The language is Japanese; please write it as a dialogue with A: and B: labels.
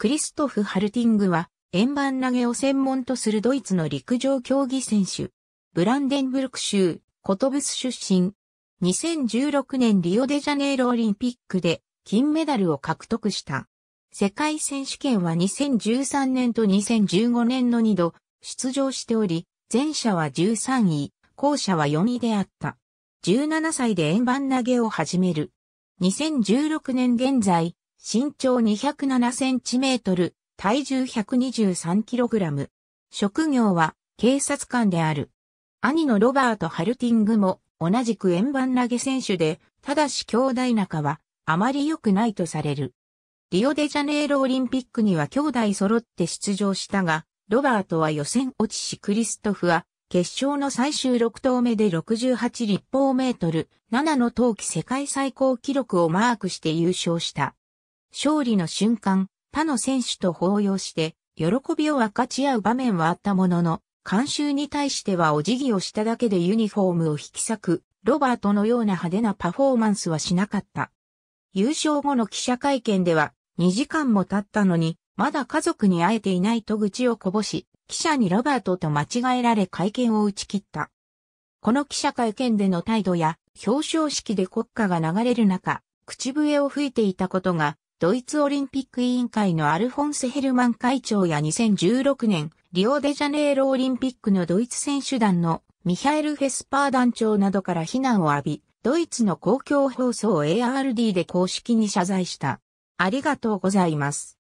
A: クリストフ・ハルティングは、円盤投げを専門とするドイツの陸上競技選手。ブランデンブルク州、コトブス出身。2016年リオデジャネイロオリンピックで金メダルを獲得した。世界選手権は2013年と2015年の2度出場しており、前者は13位、後者は4位であった。17歳で円盤投げを始める。2016年現在、身長207センチメートル、体重123キログラム。職業は警察官である。兄のロバート・ハルティングも同じく円盤投げ選手で、ただし兄弟仲はあまり良くないとされる。リオデジャネイロオリンピックには兄弟揃って出場したが、ロバートは予選落ちしクリストフは決勝の最終6投目で68立方メートル7の冬季世界最高記録をマークして優勝した。勝利の瞬間、他の選手と抱擁して、喜びを分かち合う場面はあったものの、監修に対してはお辞儀をしただけでユニフォームを引き裂く、ロバートのような派手なパフォーマンスはしなかった。優勝後の記者会見では、2時間も経ったのに、まだ家族に会えていないと愚痴をこぼし、記者にロバートと間違えられ会見を打ち切った。この記者会見での態度や、表彰式で国歌が流れる中、口笛を吹いていたことが、ドイツオリンピック委員会のアルフォンス・ヘルマン会長や2016年、リオデジャネイロオリンピックのドイツ選手団のミハエル・フェスパー団長などから非難を浴び、ドイツの公共放送 ARD で公式に謝罪した。ありがとうございます。